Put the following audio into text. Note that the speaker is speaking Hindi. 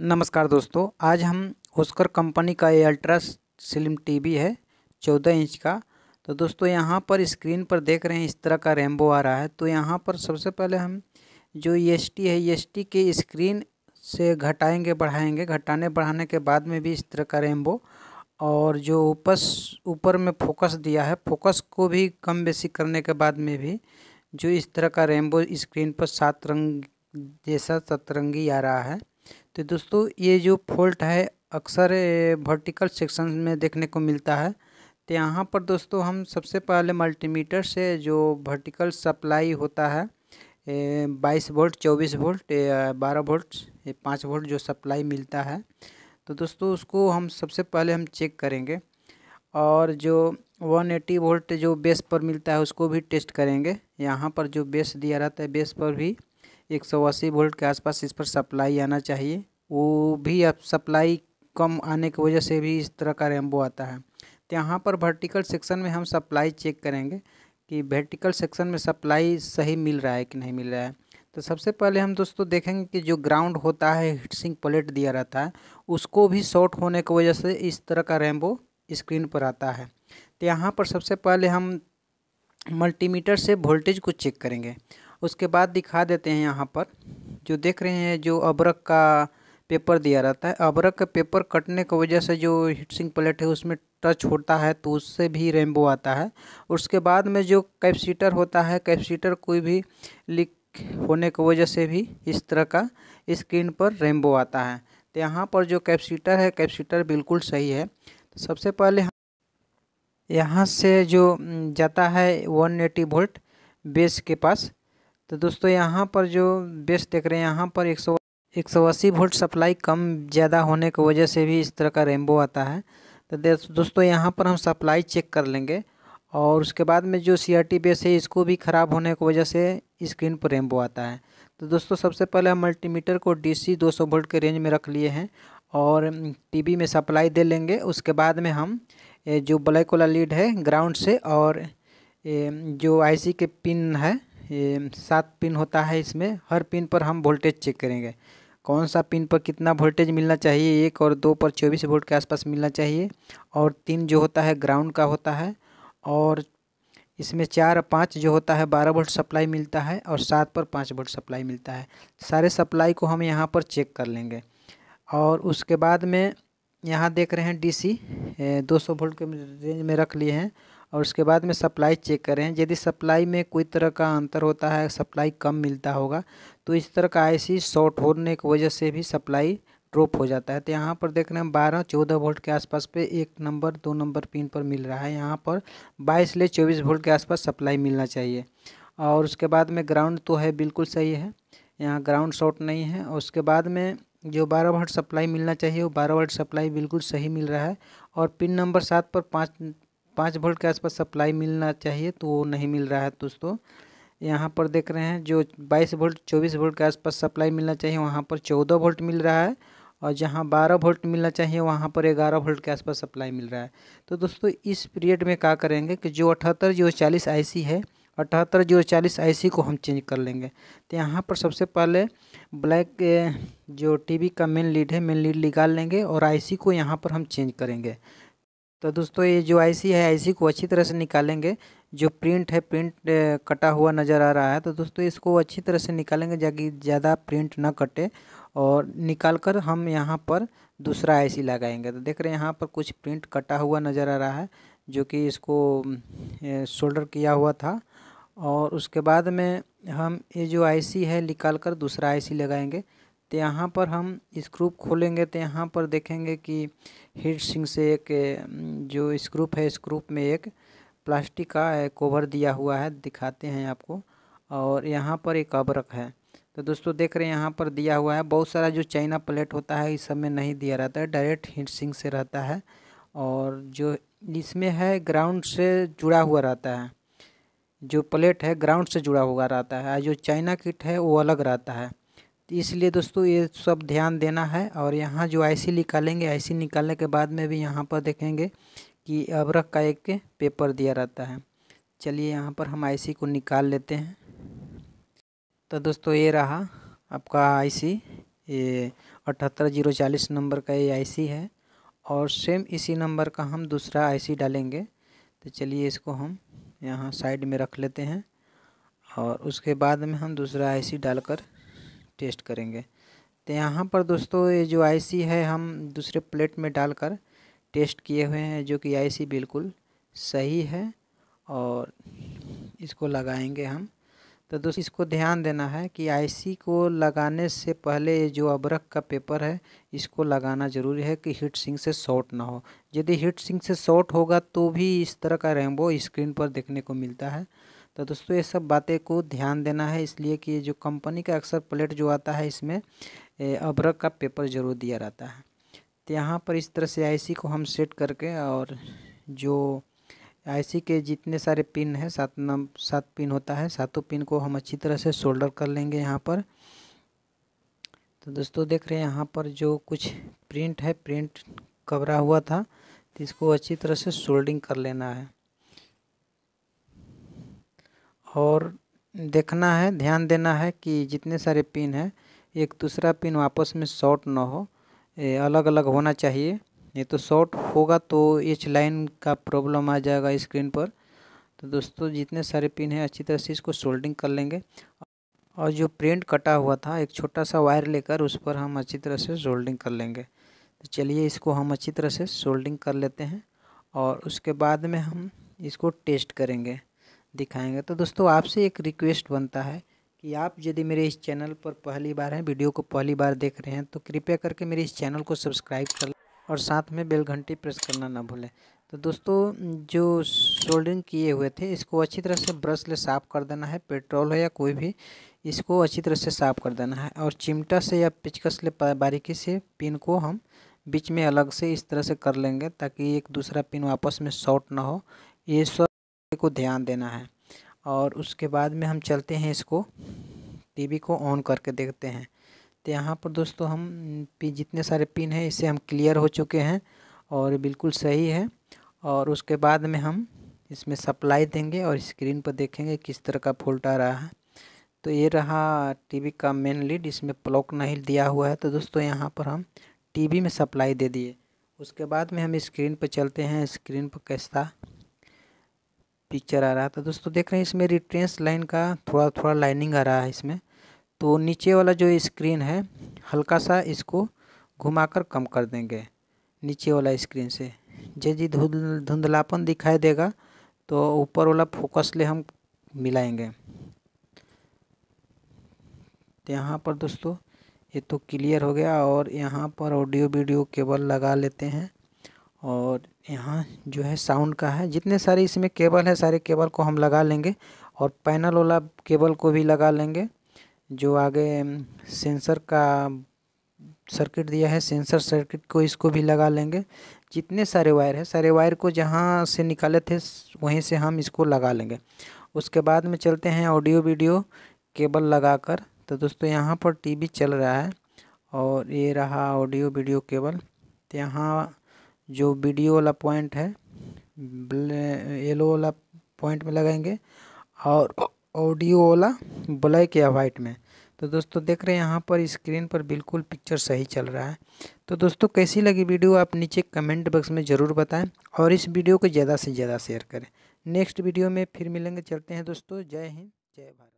नमस्कार दोस्तों आज हम ओस्कर कंपनी का ये अल्ट्रा स्लिम टीवी है चौदह इंच का तो दोस्तों यहाँ पर स्क्रीन पर देख रहे हैं इस तरह का रेम्बो आ रहा है तो यहाँ पर सबसे पहले हम जो ई e है ई e के स्क्रीन से घटाएंगे बढ़ाएंगे घटाने बढ़ाने के बाद में भी इस तरह का रेम्बो और जो ऊपर ऊपर में फोकस दिया है फोकस को भी कम बेसी करने के बाद में भी जो इस तरह का रेम्बो स्क्रीन पर सात रंग जैसा सतरंगी आ रहा है तो दोस्तों ये जो फॉल्ट है अक्सर वर्टिकल सेक्शन में देखने को मिलता है तो यहाँ पर दोस्तों हम सबसे पहले मल्टीमीटर से जो वर्टिकल सप्लाई होता है बाईस वोल्ट चौबीस वोल्ट बारह वोल्ट पाँच वोल्ट जो सप्लाई मिलता है तो दोस्तों उसको हम सबसे पहले हम चेक करेंगे और जो वन एटी वोल्ट जो बेस पर मिलता है उसको भी टेस्ट करेंगे यहाँ पर जो बेस दिया रहता है बेस पर भी एक सौ अस्सी वोल्ट के आसपास इस पर सप्लाई आना चाहिए वो भी अब सप्लाई कम आने की वजह से भी इस तरह का रेम्बो आता है तो यहाँ पर वर्टिकल सेक्शन में हम सप्लाई चेक करेंगे कि वर्टिकल सेक्शन में सप्लाई सही मिल रहा है कि नहीं मिल रहा है तो सबसे पहले हम दोस्तों देखेंगे कि जो ग्राउंड होता है हीट सिंक प्लेट दिया रहता है उसको भी शॉर्ट होने की वजह से इस तरह का रेम्बो स्क्रीन पर आता है तो यहाँ पर सबसे पहले हम मल्टीमीटर से वोल्टेज को चेक करेंगे उसके बाद दिखा देते हैं यहाँ पर जो देख रहे हैं जो अबरक का पेपर दिया रहता है अबरक का पेपर कटने की वजह से जो हिटसिंग प्लेट है उसमें टच होता है तो उससे भी रेमबो आता है उसके बाद में जो कैपसीटर होता है कैपसीटर कोई भी लीक होने की वजह से भी इस तरह का स्क्रीन पर रेमबो आता है तो यहाँ पर जो कैपसीटर है कैप्सीटर बिल्कुल सही है तो सबसे पहले यहाँ से जो जाता है वन एटी वोल्ट बेस के पास तो दोस्तों यहाँ पर जो बेस देख रहे हैं यहाँ पर एक सौ एक सौ अस्सी वोल्ट सप्लाई कम ज़्यादा होने की वजह से भी इस तरह का रेमबो आता है तो दोस्तों यहाँ पर हम सप्लाई चेक कर लेंगे और उसके बाद में जो सी आर टी बेस है इसको भी ख़राब होने की वजह से स्क्रीन पर रेमबो आता है तो दोस्तों सबसे पहले हम मल्टीमीटर को डी सी दो सौ वोल्ट के रेंज में रख लिए हैं और टीवी में सप्लाई दे लेंगे उसके बाद में हम जो ब्लैक वाला लीड है ग्राउंड से और जो सी के पिन है ये सात पिन होता है इसमें हर पिन पर हम वोल्टेज चेक करेंगे कौन सा पिन पर कितना वोल्टेज मिलना चाहिए एक और दो पर चौबीस वोल्ट के आसपास मिलना चाहिए और तीन जो होता है ग्राउंड का होता है और इसमें चार पाँच जो होता है बारह वोल्ट सप्लाई मिलता है और सात पर पाँच वोल्ट सप्लाई मिलता है सारे सप्लाई को हम यहाँ पर चेक कर लेंगे और उसके बाद में यहाँ देख रहे हैं डीसी 200 वोल्ट के रेंज में रख लिए हैं और उसके बाद में सप्लाई चेक करें यदि सप्लाई में कोई तरह का अंतर होता है सप्लाई कम मिलता होगा तो इस तरह का आईसी शॉर्ट होने की वजह से भी सप्लाई ड्रॉप हो जाता है तो यहाँ पर देख रहे हैं बारह चौदह वोल्ट के आसपास पे एक नंबर दो नंबर पिन पर मिल रहा है यहाँ पर बाईस ले चौबीस वोल्ट के आसपास सप्लाई मिलना चाहिए और उसके बाद में ग्राउंड तो है बिल्कुल सही है यहाँ ग्राउंड शॉर्ट नहीं है और उसके बाद में जो बारह वोल्ट सप्लाई मिलना चाहिए वो बारह वोल्ट सप्लाई बिल्कुल सही मिल रहा है और पिन नंबर सात पर पाँच पाँच वोल्ट के आसपास सप्लाई मिलना चाहिए तो वो नहीं मिल रहा है दोस्तों यहाँ पर देख रहे हैं जो बाईस वोल्ट चौबीस वोल्ट के आसपास सप्लाई मिलना चाहिए वहाँ पर चौदह वोल्ट मिल रहा है और जहाँ बारह वोल्ट मिलना चाहिए वहाँ पर ग्यारह वोल्ट के आसपास सप्लाई मिल रहा है तो दोस्तों इस पीरियड में क्या करेंगे कि जो अठहत्तर जो चालीस आई है अठहत्तर जो चालीस आई को हम चेंज कर लेंगे तो यहाँ पर सबसे पहले ब्लैक जो टीवी का मेन लीड है मेन लीड निकाल लेंगे और आईसी को यहाँ पर हम चेंज करेंगे तो दोस्तों ये जो आईसी है आईसी को अच्छी तरह से निकालेंगे जो प्रिंट है प्रिंट कटा हुआ नज़र आ रहा है तो दोस्तों इसको अच्छी तरह से निकालेंगे जाकि ज़्यादा प्रिंट ना कटे और निकाल कर हम यहाँ पर दूसरा आईसी लगाएंगे तो देख रहे हैं यहाँ पर कुछ प्रिंट कटा हुआ नज़र आ रहा है जो कि इसको शोल्डर किया हुआ था और उसके बाद में हम ये जो आई है निकाल कर दूसरा आई लगाएंगे तो यहाँ पर हम स्क्रूप खोलेंगे तो यहाँ पर देखेंगे कि हीट सिंह से एक जो स्क्रूप है स्क्रूप में एक प्लास्टिक का कवर दिया हुआ है दिखाते हैं आपको और यहाँ पर एक अबरक है तो दोस्तों देख रहे हैं यहाँ पर दिया हुआ है बहुत सारा जो चाइना प्लेट होता है इस सब में नहीं दिया रहता है डायरेक्ट हीट सिंह से रहता है और जो इसमें है ग्राउंड से जुड़ा हुआ रहता है जो प्लेट है ग्राउंड से जुड़ा हुआ रहता है जो चाइना किट है वो अलग रहता है इसलिए दोस्तों ये सब ध्यान देना है और यहाँ जो आईसी निकालेंगे आईसी निकालने के बाद में भी यहाँ पर देखेंगे कि अबरक का एक पेपर दिया रहता है चलिए यहाँ पर हम आईसी को निकाल लेते हैं तो दोस्तों ये रहा आपका आईसी ये अठहत्तर जीरो चालीस नंबर का ये आईसी है और सेम इसी नंबर का हम दूसरा आई डालेंगे तो चलिए इसको हम यहाँ साइड में रख लेते हैं और उसके बाद में हम दूसरा आईसी डालकर टेस्ट करेंगे तो यहाँ पर दोस्तों ये जो आईसी है हम दूसरे प्लेट में डालकर टेस्ट किए हुए हैं जो कि आईसी बिल्कुल सही है और इसको लगाएंगे हम तो दोस्तों इसको ध्यान देना है कि आईसी को लगाने से पहले जो अबरक का पेपर है इसको लगाना ज़रूरी है कि हीट सिंक से शॉर्ट ना हो यदि हीट सिंक से शॉर्ट होगा तो भी इस तरह का रेमबो स्क्रीन पर देखने को मिलता है तो दोस्तों ये सब बातें को ध्यान देना है इसलिए कि जो कंपनी का अक्सर प्लेट जो आता है इसमें अब्रक का पेपर जरूर दिया रहता है तो यहाँ पर इस तरह से आईसी को हम सेट करके और जो आईसी के जितने सारे पिन हैं सात नम सात पिन होता है सातों पिन को हम अच्छी तरह से सोल्डर कर लेंगे यहाँ पर तो दोस्तों देख रहे हैं यहाँ पर जो कुछ प्रिंट है प्रिंट कबरा हुआ था तो इसको अच्छी तरह से सोल्डिंग कर लेना है और देखना है ध्यान देना है कि जितने सारे पिन हैं एक दूसरा पिन आपस में शॉर्ट ना हो अलग अलग होना चाहिए ये तो शॉर्ट होगा तो एच लाइन का प्रॉब्लम आ जाएगा स्क्रीन पर तो दोस्तों जितने सारे पिन हैं अच्छी तरह से इसको सोल्डिंग कर लेंगे और जो प्रिंट कटा हुआ था एक छोटा सा वायर लेकर उस पर हम अच्छी तरह से सोल्डिंग कर लेंगे तो चलिए इसको हम अच्छी तरह से सोल्डिंग कर लेते हैं और उसके बाद में हम इसको टेस्ट करेंगे दिखाएंगे तो दोस्तों आपसे एक रिक्वेस्ट बनता है कि आप यदि मेरे इस चैनल पर पहली बार हैं वीडियो को पहली बार देख रहे हैं तो कृपया करके मेरे इस चैनल को सब्सक्राइब कर और साथ में बेल घंटी प्रेस करना ना भूलें तो दोस्तों जो सोल्डरिंग किए हुए थे इसको अच्छी तरह से ब्रश ले साफ़ कर देना है पेट्रोल हो या कोई भी इसको अच्छी तरह से साफ़ कर देना है और चिमटा से या पिचकस ले बारीकी से पिन को हम बीच में अलग से इस तरह से कर लेंगे ताकि एक दूसरा पिन आपस में शॉर्ट ना हो ये सब को ध्यान देना है और उसके बाद में हम चलते हैं इसको टीवी को ऑन करके देखते हैं तो यहाँ पर दोस्तों हम जितने सारे पिन हैं इससे हम क्लियर हो चुके हैं और बिल्कुल सही है और उसके बाद में हम इसमें सप्लाई देंगे और स्क्रीन पर देखेंगे किस तरह का फॉल्ट आ रहा है तो ये रहा टीवी का मेन लीड इसमें प्लॉक नहीं दिया हुआ है तो दोस्तों यहाँ पर हम टीवी में सप्लाई दे दिए उसके बाद में हम स्क्रीन पर चलते हैं स्क्रीन पर कैसा पिक्चर आ रहा था दोस्तों देख रहे हैं इसमें रिट्रेंस लाइन का थोड़ा थोड़ा लाइनिंग आ रहा है इसमें तो नीचे वाला जो स्क्रीन है हल्का सा इसको घुमाकर कम कर देंगे नीचे वाला स्क्रीन से जे जी धुंधलापन दिखाई देगा तो ऊपर वाला फोकस ले हम मिलाएंगे तो यहाँ पर दोस्तों ये तो क्लियर हो गया और यहाँ पर ऑडियो वीडियो केबल लगा लेते हैं और यहाँ जो है साउंड का है जितने सारे इसमें केबल है सारे केबल को हम लगा लेंगे और पैनल वाला केबल को भी लगा लेंगे जो आगे सेंसर का सर्किट दिया है सेंसर सर्किट को इसको भी लगा लेंगे जितने सारे वायर है सारे वायर को जहाँ से निकाले थे वहीं से हम इसको लगा लेंगे उसके बाद में चलते हैं ऑडियो वीडियो केबल लगाकर तो दोस्तों यहाँ पर टीवी चल रहा है और ये रहा ऑडियो वीडियो केबल तो यहाँ जो वीडियो वाला पॉइंट है येलो वाला पॉइंट में लगाएंगे और ऑडियो वाला ब्लैक या वाइट में तो दोस्तों देख रहे हैं यहाँ पर स्क्रीन पर बिल्कुल पिक्चर सही चल रहा है तो दोस्तों कैसी लगी वीडियो आप नीचे कमेंट बॉक्स में ज़रूर बताएं और इस वीडियो को ज़्यादा से ज़्यादा शेयर करें नेक्स्ट वीडियो में फिर मिलेंगे चलते हैं दोस्तों जय हिंद जय भारत